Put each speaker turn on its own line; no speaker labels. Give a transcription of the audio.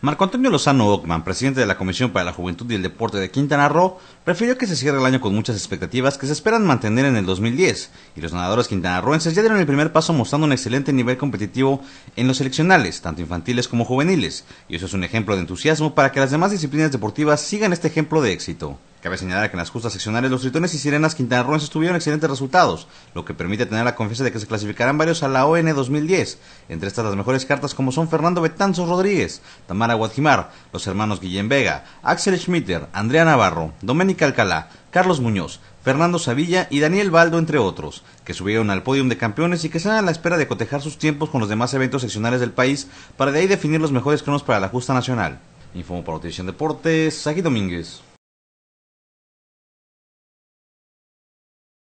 Marco Antonio Lozano Ockman, presidente de la Comisión para la Juventud y el Deporte de Quintana Roo, prefirió que se cierre el año con muchas expectativas que se esperan mantener en el 2010, y los nadadores quintanarroenses ya dieron el primer paso mostrando un excelente nivel competitivo en los seleccionales, tanto infantiles como juveniles, y eso es un ejemplo de entusiasmo para que las demás disciplinas deportivas sigan este ejemplo de éxito. Cabe señalar que en las justas seccionales los tritones y sirenas quintanarroenses tuvieron excelentes resultados, lo que permite tener la confianza de que se clasificarán varios a la ON 2010. Entre estas las mejores cartas como son Fernando Betanzos Rodríguez, Tamara Guadjimar, los hermanos Guillén Vega, Axel Schmitter, Andrea Navarro, Doménica Alcalá, Carlos Muñoz, Fernando Savilla y Daniel Baldo, entre otros, que subieron al podium de campeones y que están a la espera de cotejar sus tiempos con los demás eventos seccionales del país para de ahí definir los mejores cronos para la justa nacional. informó para Televisión Deportes, Sagi Domínguez.